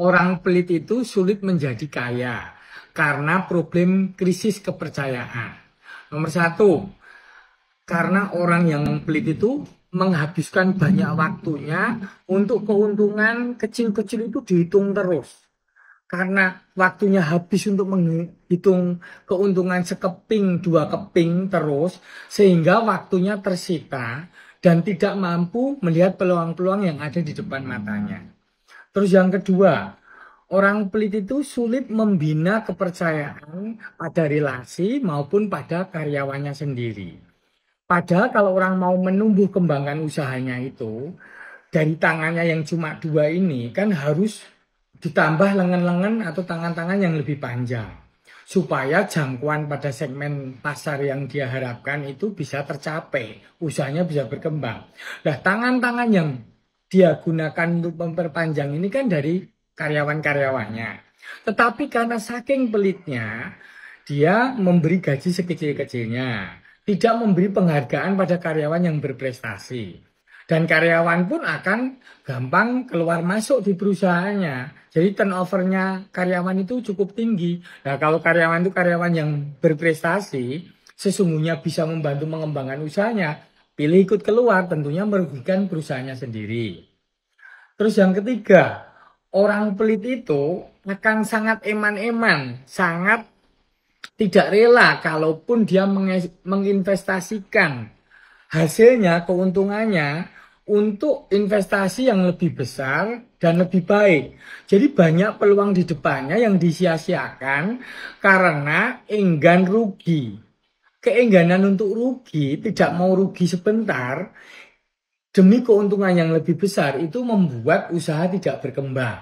Orang pelit itu sulit menjadi kaya karena problem krisis kepercayaan. Nomor satu, karena orang yang pelit itu menghabiskan banyak waktunya untuk keuntungan kecil-kecil itu dihitung terus. Karena waktunya habis untuk menghitung keuntungan sekeping, dua keping terus, sehingga waktunya tersita dan tidak mampu melihat peluang-peluang yang ada di depan matanya. Terus yang kedua, orang pelit itu sulit membina kepercayaan pada relasi maupun pada karyawannya sendiri. Padahal kalau orang mau menumbuh kembangkan usahanya itu, dari tangannya yang cuma dua ini kan harus ditambah lengan-lengan atau tangan-tangan yang lebih panjang supaya jangkauan pada segmen pasar yang dia harapkan itu bisa tercapai, usahanya bisa berkembang. Nah, tangan-tangan yang dia gunakan untuk memperpanjang ini kan dari karyawan-karyawannya. Tetapi karena saking pelitnya, dia memberi gaji sekecil-kecilnya, tidak memberi penghargaan pada karyawan yang berprestasi. Dan karyawan pun akan gampang keluar masuk di perusahaannya. Jadi turnovernya karyawan itu cukup tinggi. Nah kalau karyawan itu karyawan yang berprestasi, sesungguhnya bisa membantu mengembangkan usahanya, Pilih ikut keluar tentunya merugikan perusahaannya sendiri. Terus yang ketiga, orang pelit itu akan sangat eman-eman, sangat tidak rela kalaupun dia menginvestasikan hasilnya, keuntungannya untuk investasi yang lebih besar dan lebih baik. Jadi banyak peluang di depannya yang disia-siakan karena enggan rugi keengganan untuk rugi, tidak ya. mau rugi sebentar demi keuntungan yang lebih besar itu membuat usaha tidak berkembang.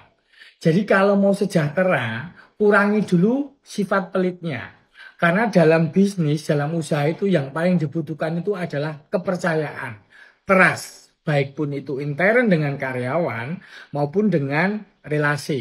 Jadi kalau mau sejahtera, kurangi dulu sifat pelitnya. Karena dalam bisnis, dalam usaha itu yang paling dibutuhkan itu adalah kepercayaan, trust, baik pun itu intern dengan karyawan maupun dengan relasi.